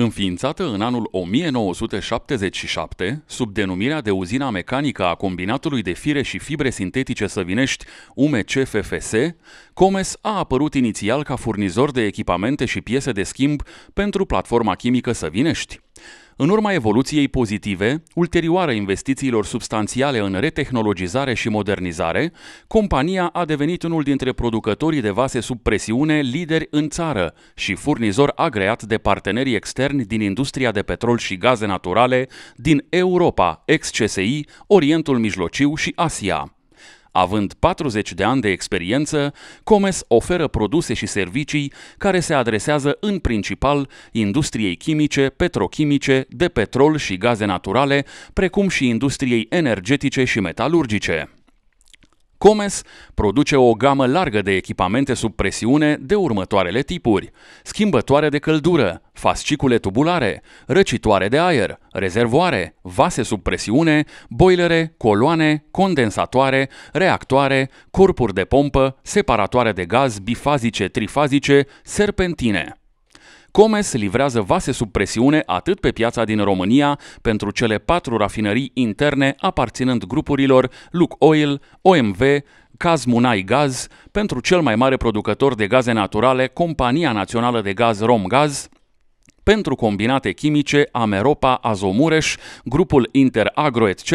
Înființată în anul 1977, sub denumirea de Uzina Mecanică a Combinatului de Fire și Fibre Sintetice Săvinești, UMCFFS, Comes a apărut inițial ca furnizor de echipamente și piese de schimb pentru platforma chimică Săvinești. În urma evoluției pozitive, ulterioară investițiilor substanțiale în retehnologizare și modernizare, compania a devenit unul dintre producătorii de vase sub presiune lideri în țară și furnizor agreat de partenerii externi din industria de petrol și gaze naturale din Europa, ex-CSI, Orientul Mijlociu și Asia. Având 40 de ani de experiență, Comes oferă produse și servicii care se adresează în principal industriei chimice, petrochimice, de petrol și gaze naturale, precum și industriei energetice și metalurgice. Comes produce o gamă largă de echipamente sub presiune de următoarele tipuri. Schimbătoare de căldură, fascicule tubulare, răcitoare de aer, rezervoare, vase sub presiune, boilere, coloane, condensatoare, reactoare, corpuri de pompă, separatoare de gaz bifazice-trifazice, serpentine. Comes livrează vase sub presiune atât pe piața din România pentru cele patru rafinării interne aparținând grupurilor Lukoil, OMV, Caz Munai Gaz, pentru cel mai mare producător de gaze naturale, Compania Națională de Gaz Romgaz, pentru combinate chimice Ameropa Azomureș, grupul Interagro etc.,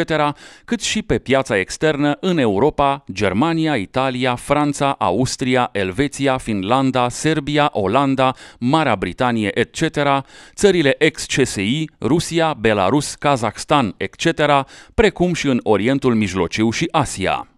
cât și pe piața externă în Europa, Germania, Italia, Franța, Austria, Elveția, Finlanda, Serbia, Olanda, Marea Britanie etc., țările ex-CSI, Rusia, Belarus, Kazakhstan etc., precum și în Orientul Mijlociu și Asia.